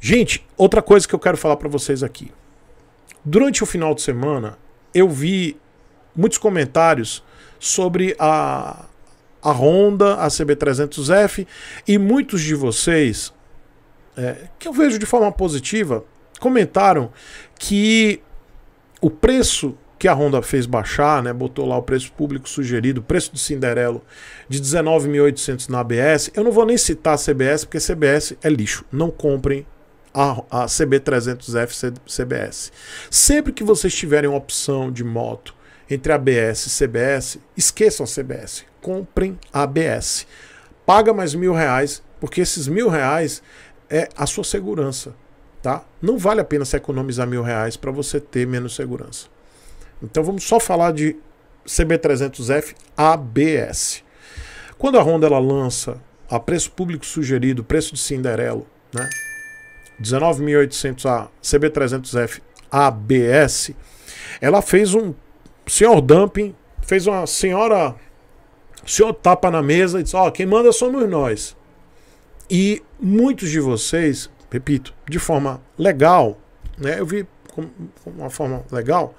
Gente, outra coisa que eu quero falar para vocês aqui. Durante o final de semana, eu vi muitos comentários sobre a, a Honda, a CB300F, e muitos de vocês, é, que eu vejo de forma positiva, comentaram que o preço que a Honda fez baixar, né, botou lá o preço público sugerido, o preço de Cinderelo de 19.800 na ABS. Eu não vou nem citar a CBS, porque CBS é lixo. Não comprem a, a CB300F CBS. Sempre que vocês tiverem uma opção de moto entre ABS e CBS, esqueçam a CBS, comprem ABS. Paga mais mil reais, porque esses mil reais é a sua segurança, tá? Não vale a pena você economizar mil reais para você ter menos segurança. Então vamos só falar de CB300F ABS. Quando a Honda ela lança a preço público sugerido, preço de Cinderelo, né? 19800A CB300F ABS, ela fez um senhor dumping, fez uma senhora senhor tapa na mesa e disse: "Ó, oh, quem manda somos nós". E muitos de vocês, repito, de forma legal, né? Eu vi como uma forma legal,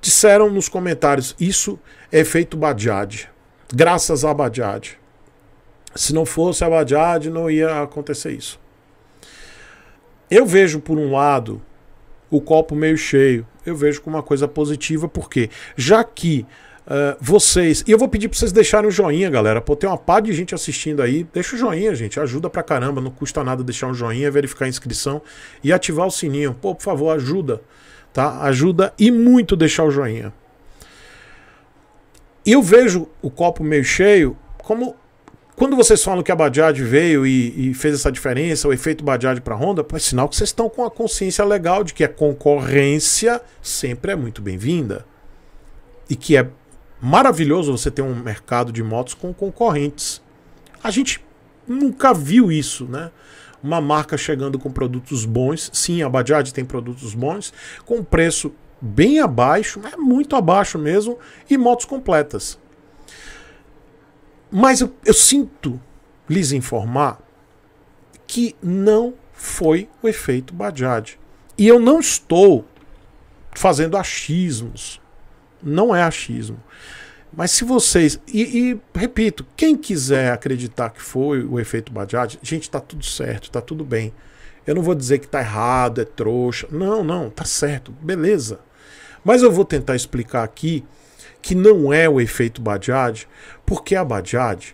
disseram nos comentários: "Isso é feito Badiade, graças a Badiade". Se não fosse a Badiade, não ia acontecer isso. Eu vejo, por um lado, o copo meio cheio. Eu vejo como uma coisa positiva, porque já que uh, vocês. E eu vou pedir para vocês deixarem o um joinha, galera. Pô, tem uma par de gente assistindo aí. Deixa o joinha, gente. Ajuda pra caramba. Não custa nada deixar um joinha, verificar a inscrição e ativar o sininho. Pô, por favor, ajuda. Tá? Ajuda e muito deixar o joinha. Eu vejo o copo meio cheio como quando vocês falam que a Bajaj veio e, e fez essa diferença, o efeito Bajaj para a Honda, é sinal que vocês estão com a consciência legal de que a concorrência sempre é muito bem-vinda. E que é maravilhoso você ter um mercado de motos com concorrentes. A gente nunca viu isso, né? Uma marca chegando com produtos bons, sim, a Bajaj tem produtos bons, com preço bem abaixo, mas muito abaixo mesmo, e motos completas. Mas eu, eu sinto lhes informar que não foi o efeito Bajaj. E eu não estou fazendo achismos. Não é achismo. Mas se vocês. E, e, repito, quem quiser acreditar que foi o efeito Bajaj, gente, tá tudo certo, tá tudo bem. Eu não vou dizer que tá errado, é trouxa. Não, não, tá certo, beleza. Mas eu vou tentar explicar aqui que não é o efeito Bajaj, porque a Bajaj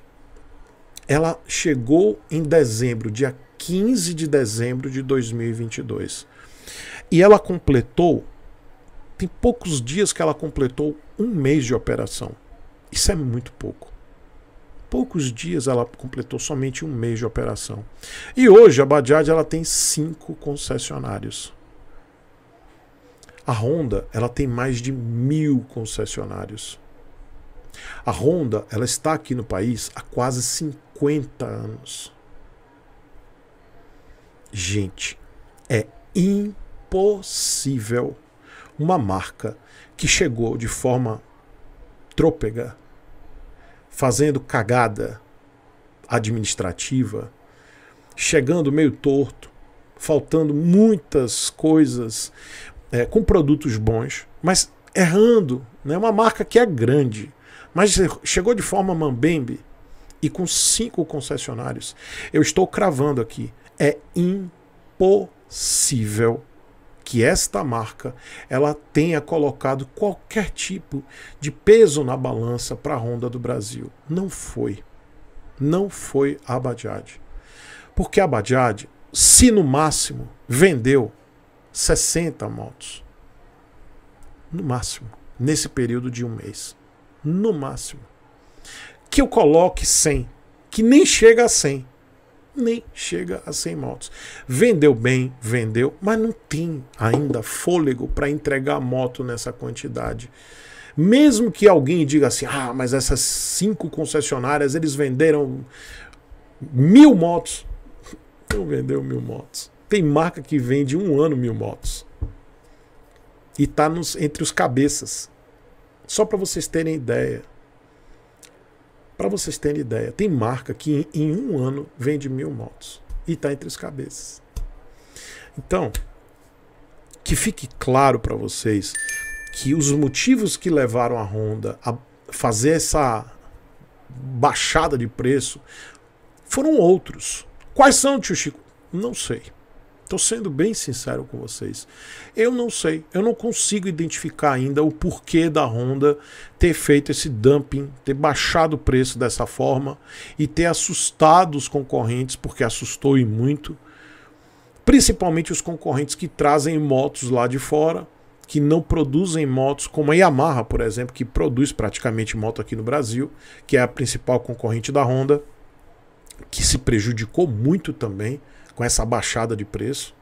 ela chegou em dezembro, dia 15 de dezembro de 2022. E ela completou, tem poucos dias que ela completou um mês de operação. Isso é muito pouco. Poucos dias ela completou somente um mês de operação. E hoje a Bajaj ela tem cinco concessionários. A Honda ela tem mais de mil concessionários. A Honda ela está aqui no país há quase 50 anos. Gente, é impossível uma marca que chegou de forma trôpega, fazendo cagada administrativa, chegando meio torto, faltando muitas coisas, é, com produtos bons, mas errando. Né? Uma marca que é grande, mas chegou de forma mambembe e com cinco concessionários. Eu estou cravando aqui. É impossível que esta marca ela tenha colocado qualquer tipo de peso na balança para a Honda do Brasil. Não foi. Não foi a Bajaj. Porque a Bajaj, se no máximo vendeu 60 motos. No máximo. Nesse período de um mês. No máximo. Que eu coloque 100. Que nem chega a 100. Nem chega a 100 motos. Vendeu bem, vendeu, mas não tem ainda fôlego para entregar moto nessa quantidade. Mesmo que alguém diga assim, ah, mas essas cinco concessionárias eles venderam mil motos. Não vendeu mil motos. Tem marca que vende um ano mil motos. E está entre os cabeças. Só para vocês terem ideia. Para vocês terem ideia, tem marca que em, em um ano vende mil motos. E está entre os cabeças. Então, que fique claro para vocês que os motivos que levaram a Honda a fazer essa baixada de preço foram outros. Quais são, tio Chico? Não sei. Estou sendo bem sincero com vocês. Eu não sei, eu não consigo identificar ainda o porquê da Honda ter feito esse dumping, ter baixado o preço dessa forma e ter assustado os concorrentes, porque assustou e muito. Principalmente os concorrentes que trazem motos lá de fora, que não produzem motos, como a Yamaha, por exemplo, que produz praticamente moto aqui no Brasil, que é a principal concorrente da Honda, que se prejudicou muito também com essa baixada de preço.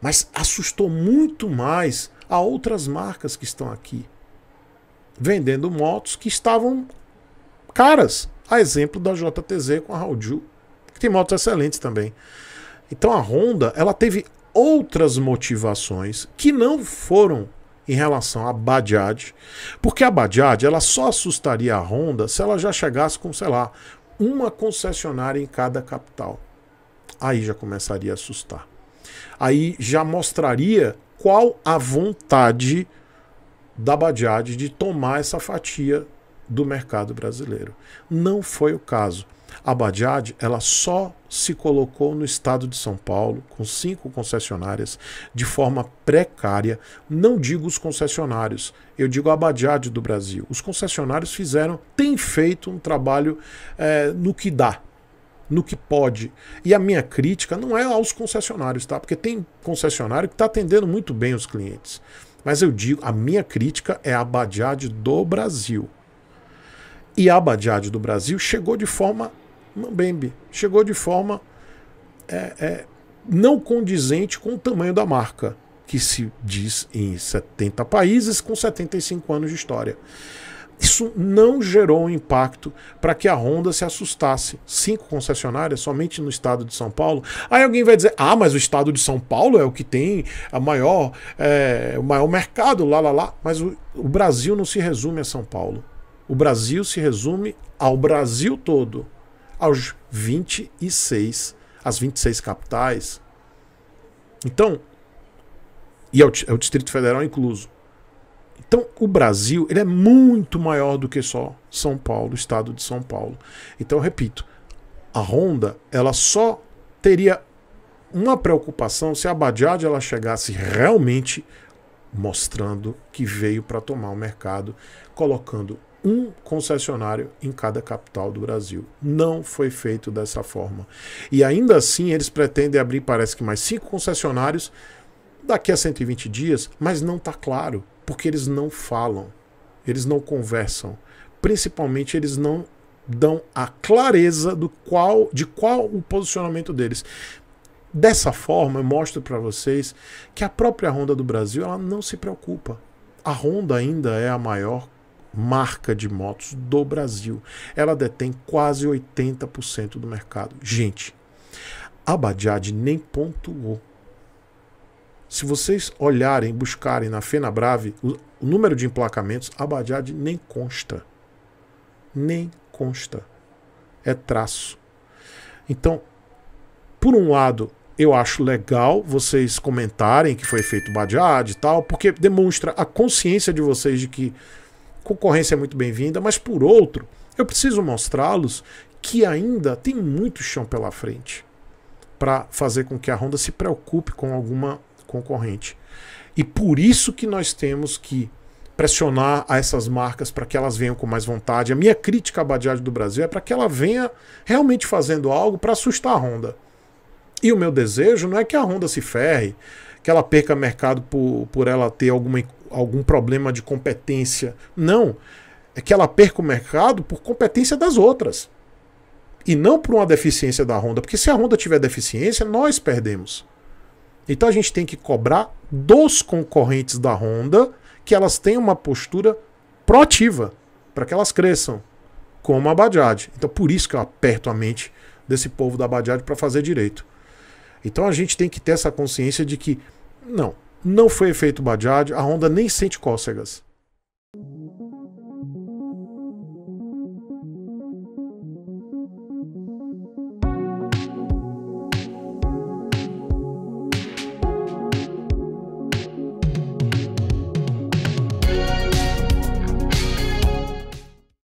Mas assustou muito mais a outras marcas que estão aqui vendendo motos que estavam caras, a exemplo da JTZ com a Raudil, que tem motos excelentes também. Então a Honda, ela teve outras motivações que não foram em relação à Bajaj, porque a Bajaj ela só assustaria a Honda se ela já chegasse com, sei lá, uma concessionária em cada capital aí já começaria a assustar. Aí já mostraria qual a vontade da Bajaj de tomar essa fatia do mercado brasileiro. Não foi o caso. A Bajaj ela só se colocou no estado de São Paulo com cinco concessionárias de forma precária. Não digo os concessionários, eu digo a Bajaj do Brasil. Os concessionários fizeram, têm feito um trabalho é, no que dá, no que pode. E a minha crítica não é aos concessionários, tá? Porque tem concessionário que está atendendo muito bem os clientes. Mas eu digo, a minha crítica é a Bajaj do Brasil. E a Bajaj do Brasil chegou de forma mambembe, chegou de forma é, é, não condizente com o tamanho da marca, que se diz em 70 países com 75 anos de história. Isso não gerou um impacto para que a Honda se assustasse. Cinco concessionárias somente no estado de São Paulo. Aí alguém vai dizer: ah, mas o estado de São Paulo é o que tem a maior, é, o maior mercado, lá, lá, lá. Mas o, o Brasil não se resume a São Paulo. O Brasil se resume ao Brasil todo, aos 26, às 26 capitais. Então, e ao, é ao é Distrito Federal incluso. Então, o Brasil ele é muito maior do que só São Paulo, o estado de São Paulo. Então, repito, a Honda ela só teria uma preocupação se a Bajaj ela chegasse realmente mostrando que veio para tomar o mercado, colocando um concessionário em cada capital do Brasil. Não foi feito dessa forma. E ainda assim, eles pretendem abrir, parece que mais cinco concessionários daqui a 120 dias, mas não está claro porque eles não falam, eles não conversam. Principalmente eles não dão a clareza do qual, de qual o posicionamento deles. Dessa forma, eu mostro para vocês que a própria Honda do Brasil ela não se preocupa. A Honda ainda é a maior marca de motos do Brasil. Ela detém quase 80% do mercado. Gente, a Bajaj nem pontuou se vocês olharem, buscarem na brave o número de emplacamentos, a Bajaj nem consta. Nem consta. É traço. Então, por um lado, eu acho legal vocês comentarem que foi feito Badiad e tal, porque demonstra a consciência de vocês de que concorrência é muito bem-vinda, mas por outro, eu preciso mostrá-los que ainda tem muito chão pela frente para fazer com que a Honda se preocupe com alguma concorrente. E por isso que nós temos que pressionar a essas marcas para que elas venham com mais vontade. A minha crítica à Bajaj do Brasil é para que ela venha realmente fazendo algo para assustar a Honda. E o meu desejo não é que a Honda se ferre, que ela perca mercado por, por ela ter alguma, algum problema de competência. Não. É que ela perca o mercado por competência das outras. E não por uma deficiência da Honda. Porque se a Honda tiver deficiência, nós perdemos. Então a gente tem que cobrar dos concorrentes da Honda que elas tenham uma postura proativa para que elas cresçam, como a Bajaj. Então por isso que eu aperto a mente desse povo da Bajaj para fazer direito. Então a gente tem que ter essa consciência de que não, não foi efeito Bajaj, a Honda nem sente cócegas.